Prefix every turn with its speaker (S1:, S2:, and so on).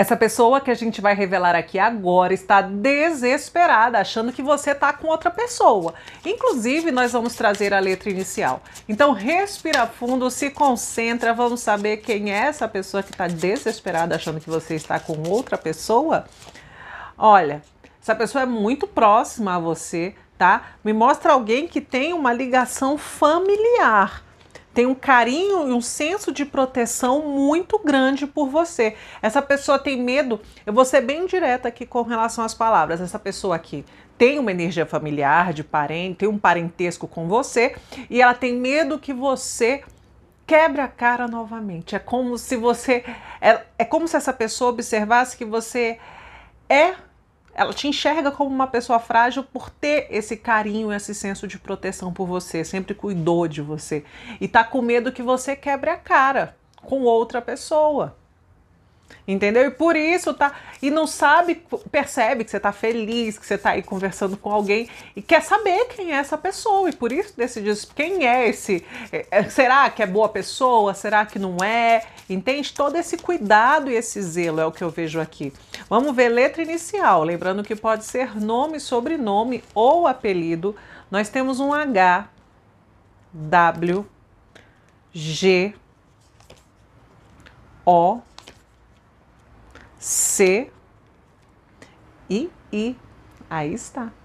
S1: Essa pessoa que a gente vai revelar aqui agora está desesperada, achando que você está com outra pessoa. Inclusive, nós vamos trazer a letra inicial. Então, respira fundo, se concentra, vamos saber quem é essa pessoa que está desesperada, achando que você está com outra pessoa. Olha, essa pessoa é muito próxima a você, tá? Me mostra alguém que tem uma ligação familiar tem um carinho e um senso de proteção muito grande por você. Essa pessoa tem medo. Eu vou ser bem direta aqui com relação às palavras. Essa pessoa aqui tem uma energia familiar, de parente, tem um parentesco com você e ela tem medo que você quebre a cara novamente. É como se você é, é como se essa pessoa observasse que você é ela te enxerga como uma pessoa frágil por ter esse carinho, esse senso de proteção por você, sempre cuidou de você e tá com medo que você quebre a cara com outra pessoa entendeu? E por isso tá e não sabe, percebe que você tá feliz, que você tá aí conversando com alguém e quer saber quem é essa pessoa e por isso decide quem é esse, é, é, será que é boa pessoa, será que não é? Entende todo esse cuidado e esse zelo é o que eu vejo aqui. Vamos ver letra inicial, lembrando que pode ser nome, sobrenome ou apelido. Nós temos um H, W, G, O C e I. Aí está.